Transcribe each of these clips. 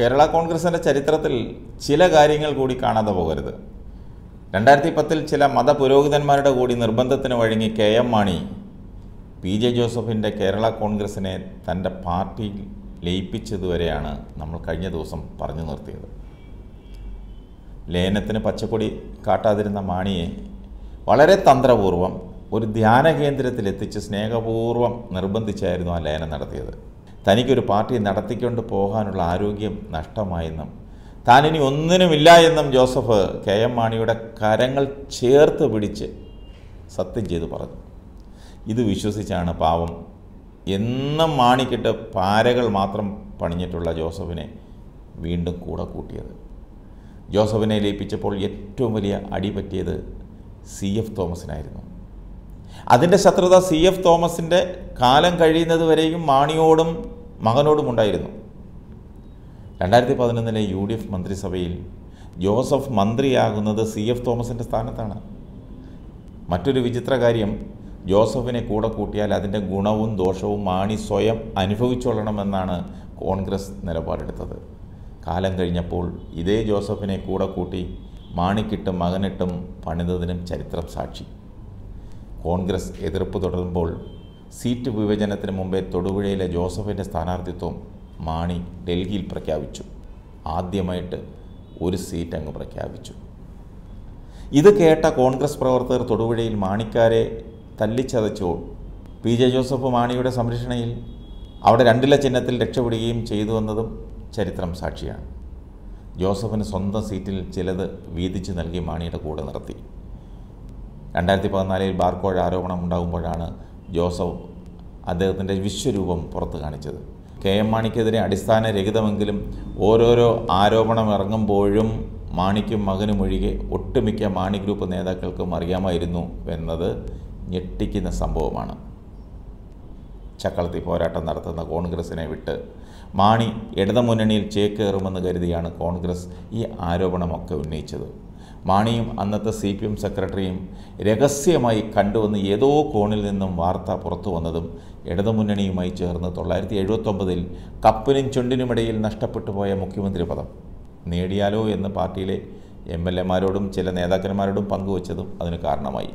കേരള കോൺഗ്രസിൻ്റെ ചരിത്രത്തിൽ ചില കാര്യങ്ങൾ കൂടി കാണാതെ പോകരുത് രണ്ടായിരത്തി പത്തിൽ ചില മതപുരോഹിതന്മാരുടെ കൂടി നിർബന്ധത്തിന് വഴങ്ങി K M Mani P J ജോസഫിൻ്റെ കേരള കോൺഗ്രസിനെ തൻ്റെ പാർട്ടിയിൽ ലയിപ്പിച്ചതുവരെയാണ് നമ്മൾ കഴിഞ്ഞ ദിവസം പറഞ്ഞു നിർത്തിയത് ലയനത്തിന് പച്ചക്കൊടി കാട്ടാതിരുന്ന മാണിയെ വളരെ തന്ത്രപൂർവം ഒരു ധ്യാന കേന്ദ്രത്തിലെത്തിച്ച് സ്നേഹപൂർവം നിർബന്ധിച്ചായിരുന്നു ആ ലയനം നടത്തിയത് തനിക്കൊരു പാർട്ടി നടത്തിക്കൊണ്ട് പോകാനുള്ള ആരോഗ്യം നഷ്ടമായെന്നും താനിനി ഒന്നിനുമില്ല എന്നും ജോസഫ് കെ എം മാണിയുടെ കരങ്ങൾ ചേർത്ത് പിടിച്ച് സത്യം ചെയ്ത് പറഞ്ഞു ഇത് വിശ്വസിച്ചാണ് പാവം എന്നും മാണിക്കിട്ട് പാരകൾ മാത്രം പണിഞ്ഞിട്ടുള്ള ജോസഫിനെ വീണ്ടും കൂടെ കൂട്ടിയത് ജോസഫിനെ ലയിപ്പിച്ചപ്പോൾ ഏറ്റവും വലിയ അടി പറ്റിയത് സി എഫ് തോമസിനായിരുന്നു അതിൻ്റെ ശത്രുത സി എഫ് തോമസിൻ്റെ കാലം കഴിയുന്നത് വരെയും മാണിയോടും മകനോടുമുണ്ടായിരുന്നു രണ്ടായിരത്തി പതിനൊന്നിലെ യു ഡി എഫ് മന്ത്രിസഭയിൽ ജോസഫ് മന്ത്രിയാകുന്നത് സി എഫ് തോമസിൻ്റെ സ്ഥാനത്താണ് മറ്റൊരു വിചിത്ര കാര്യം ജോസഫിനെ കൂടെ കൂട്ടിയാൽ അതിൻ്റെ ഗുണവും ദോഷവും മാണി സ്വയം അനുഭവിച്ചുകൊള്ളണമെന്നാണ് കോൺഗ്രസ് നിലപാടെടുത്തത് കാലം കഴിഞ്ഞപ്പോൾ ഇതേ ജോസഫിനെ കൂടെ കൂട്ടി മാണിക്കിട്ടും മകനിട്ടും പണിതതിനും ചരിത്രം സാക്ഷി കോൺഗ്രസ് എതിർപ്പ് തുടരുമ്പോൾ സീറ്റ് വിഭജനത്തിന് മുമ്പേ തൊടുപുഴയിലെ ജോസഫിൻ്റെ സ്ഥാനാർത്ഥിത്വം മാണി ഡൽഹിയിൽ പ്രഖ്യാപിച്ചു ആദ്യമായിട്ട് ഒരു സീറ്റ് അങ്ങ് പ്രഖ്യാപിച്ചു ഇത് കേട്ട കോൺഗ്രസ് പ്രവർത്തകർ തൊടുപുഴയിൽ മാണിക്കാരെ തല്ലിച്ചതച്ചു പി ജെ ജോസഫ് മാണിയുടെ സംരക്ഷണയിൽ അവിടെ രണ്ടില ചിഹ്നത്തിൽ രക്ഷപ്പെടുകയും ചെയ്തു വന്നതും ചരിത്രം സാക്ഷിയാണ് ജോസഫിന് സ്വന്തം സീറ്റിൽ ചിലത് വീതിച്ച് നൽകി മാണിയുടെ കൂടെ നിർത്തി രണ്ടായിരത്തി പതിനാലിൽ ബാർക്കോഴ ആരോപണം ഉണ്ടാകുമ്പോഴാണ് ജോസഫ് അദ്ദേഹത്തിൻ്റെ വിശ്വരൂപം പുറത്തു കാണിച്ചത് കെ എം മാണിക്കെതിരെ അടിസ്ഥാനരഹിതമെങ്കിലും ഓരോരോ ആരോപണം ഇറങ്ങുമ്പോഴും മാണിക്കും മകനും ഒഴികെ ഒട്ടുമിക്ക മാണി ഗ്രൂപ്പ് നേതാക്കൾക്കും അറിയാമായിരുന്നു എന്നത് ഞെട്ടിക്കുന്ന സംഭവമാണ് ചക്കളത്തി പോരാട്ടം നടത്തുന്ന കോൺഗ്രസിനെ വിട്ട് മാണി ഇടതുമുന്നണിയിൽ ചേക്കേറുമെന്ന് കരുതിയാണ് കോൺഗ്രസ് ഈ ആരോപണമൊക്കെ ഉന്നയിച്ചത് മാണിയും അന്നത്തെ സി പി എം സെക്രട്ടറിയും രഹസ്യമായി കണ്ടുവന്ന് ഏതോ കോണിൽ നിന്നും വാർത്ത പുറത്തു വന്നതും ഇടതുമുന്നണിയുമായി ചേർന്ന് തൊള്ളായിരത്തി എഴുപത്തൊമ്പതിൽ കപ്പിനും ചുണ്ടിനുമിടയിൽ നഷ്ടപ്പെട്ടു പോയ മുഖ്യമന്ത്രി പദം നേടിയാലോ എന്ന് പാർട്ടിയിലെ എം എൽ എമാരോടും ചില നേതാക്കന്മാരോടും പങ്കുവച്ചതും അതിന് കാരണമായി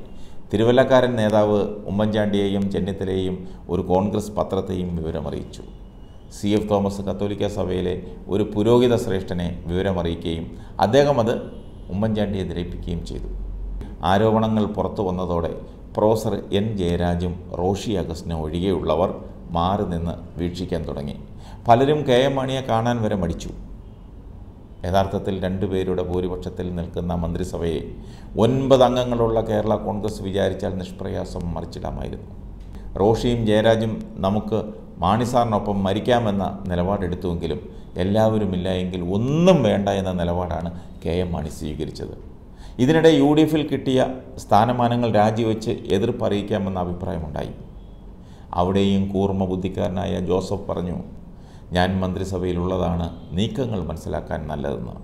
തിരുവല്ലക്കാരൻ നേതാവ് ഉമ്മൻചാണ്ടിയെയും ചെന്നിത്തലയെയും ഒരു കോൺഗ്രസ് പത്രത്തെയും വിവരമറിയിച്ചു സി എഫ് തോമസ് കത്തോലിക്ക സഭയിലെ ഒരു പുരോഹിത ശ്രേഷ്ഠനെ വിവരമറിയിക്കുകയും അദ്ദേഹം അത് ഉമ്മൻചാണ്ടിയെ ധരിപ്പിക്കുകയും ചെയ്തു ആരോപണങ്ങൾ പുറത്തു വന്നതോടെ പ്രൊഫസർ എൻ ജയരാജും റോഷി അഗസ്റ്റിനും ഒഴികെയുള്ളവർ മാറി നിന്ന് വീക്ഷിക്കാൻ തുടങ്ങി പലരും കെ എം മാണിയെ കാണാൻ വരെ മടിച്ചു യഥാർത്ഥത്തിൽ രണ്ടുപേരുടെ ഭൂരിപക്ഷത്തിൽ നിൽക്കുന്ന മന്ത്രിസഭയെ ഒൻപത് അംഗങ്ങളുള്ള കേരള കോൺഗ്രസ് വിചാരിച്ചാൽ നിഷ്പ്രയാസം മറിച്ചിടാമായിരുന്നു റോഷിയും ജയരാജും നമുക്ക് മാണിസാറിനൊപ്പം മരിക്കാമെന്ന നിലപാടെടുത്തുവെങ്കിലും എല്ലാവരുമില്ല എങ്കിൽ ഒന്നും വേണ്ട എന്ന നിലപാടാണ് കെ എം മാണി സ്വീകരിച്ചത് ഇതിനിടെ യു ഡി എഫിൽ കിട്ടിയ സ്ഥാനമാനങ്ങൾ രാജിവെച്ച് എതിർപ്പ് അറിയിക്കാമെന്ന അഭിപ്രായമുണ്ടായി അവിടെയും കൂർമ്മ ബുദ്ധിക്കാരനായ ജോസഫ് പറഞ്ഞു ഞാൻ മന്ത്രിസഭയിലുള്ളതാണ് നീക്കങ്ങൾ മനസ്സിലാക്കാൻ നല്ലതെന്ന്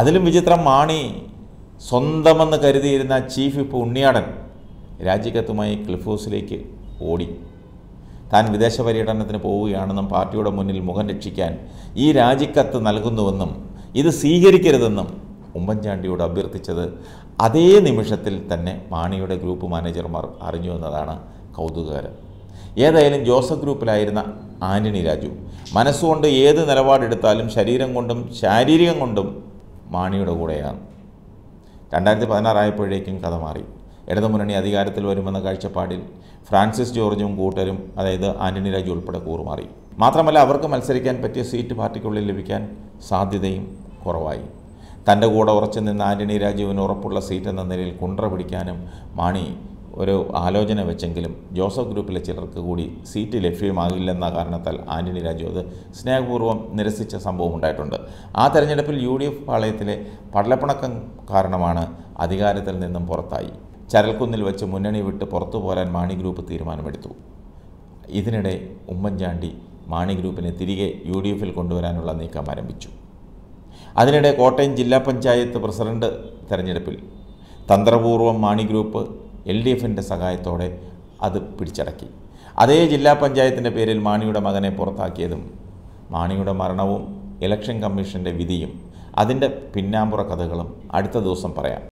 അതിലും വിചിത്രം മാണി സ്വന്തമെന്ന് കരുതിയിരുന്ന ചീഫ് ഇപ്പോൾ ഉണ്ണിയാടൻ രാജിക്കത്തുമായി ക്ലിഫ് ഹൗസിലേക്ക് ഓടി താൻ വിദേശ പര്യടനത്തിന് പോവുകയാണെന്നും പാർട്ടിയുടെ മുന്നിൽ മുഖം രക്ഷിക്കാൻ ഈ രാജിക്കത്ത് നൽകുന്നുവെന്നും ഇത് സ്വീകരിക്കരുതെന്നും ഉമ്മൻചാണ്ടിയോട് അഭ്യർത്ഥിച്ചത് അതേ നിമിഷത്തിൽ തന്നെ മാണിയുടെ ഗ്രൂപ്പ് മാനേജർമാർ അറിഞ്ഞു എന്നതാണ് കൗതുകകരം ഏതായാലും ജോസഫ് ഗ്രൂപ്പിലായിരുന്ന ആന്റണി രാജു മനസ്സുകൊണ്ട് ഏത് നിലപാടെടുത്താലും ശരീരം കൊണ്ടും ശാരീരികം കൊണ്ടും മാണിയുടെ കൂടെയാണ് രണ്ടായിരത്തി പതിനാറായപ്പോഴേക്കും കഥ മാറി ഇടതുമുന്നണി അധികാരത്തിൽ വരുമെന്ന കാഴ്ചപ്പാടിൽ ഫ്രാൻസിസ് ജോർജും കൂട്ടരും അതായത് ആന്റണി രാജു ഉൾപ്പെടെ കൂറുമാറി മാത്രമല്ല അവർക്ക് മത്സരിക്കാൻ പറ്റിയ സീറ്റ് പാർട്ടിക്കുള്ളിൽ ലഭിക്കാൻ സാധ്യതയും കുറവായി തൻ്റെ കൂടെ ഉറച്ചു നിന്ന് ആന്റണി രാജുവിന് ഉറപ്പുള്ള സീറ്റ് എന്ന നിലയിൽ കുണ്ട്ര പിടിക്കാനും മാണി ഒരു ആലോചന വെച്ചെങ്കിലും ജോസഫ് ഗ്രൂപ്പിലെ ചിലർക്ക് കൂടി സീറ്റ് ലഭ്യമാകില്ലെന്ന കാരണത്താൽ ആന്റണി രാജു അത് സ്നേഹപൂർവ്വം നിരസിച്ച സംഭവം ഉണ്ടായിട്ടുണ്ട് ആ തെരഞ്ഞെടുപ്പിൽ യു ഡി എഫ് പാളയത്തിലെ പടലപ്പണക്കം കാരണമാണ് അധികാരത്തിൽ നിന്നും പുറത്തായി ചരൽക്കുന്നിൽ വെച്ച് മുന്നണി വിട്ട് പുറത്തു പോരാൻ മാണി ഗ്രൂപ്പ് തീരുമാനമെടുത്തു ഇതിനിടെ ഉമ്മൻചാണ്ടി മാണി ഗ്രൂപ്പിനെ തിരികെ യു ഡി എഫിൽ കൊണ്ടുവരാനുള്ള നീക്കം ആരംഭിച്ചു അതിനിടെ കോട്ടയം ജില്ലാ പഞ്ചായത്ത് പ്രസിഡന്റ് തെരഞ്ഞെടുപ്പിൽ തന്ത്രപൂർവ്വം മാണി ഗ്രൂപ്പ് എൽ ഡി എഫിൻ്റെ സഹായത്തോടെ അത് പിടിച്ചടക്കി അതേ ജില്ലാ പഞ്ചായത്തിൻ്റെ പേരിൽ മാണിയുടെ മകനെ പുറത്താക്കിയതും മാണിയുടെ മരണവും ഇലക്ഷൻ കമ്മീഷൻ്റെ വിധിയും അതിൻ്റെ പിന്നാമ്പുറ കഥകളും അടുത്ത ദിവസം പറയാം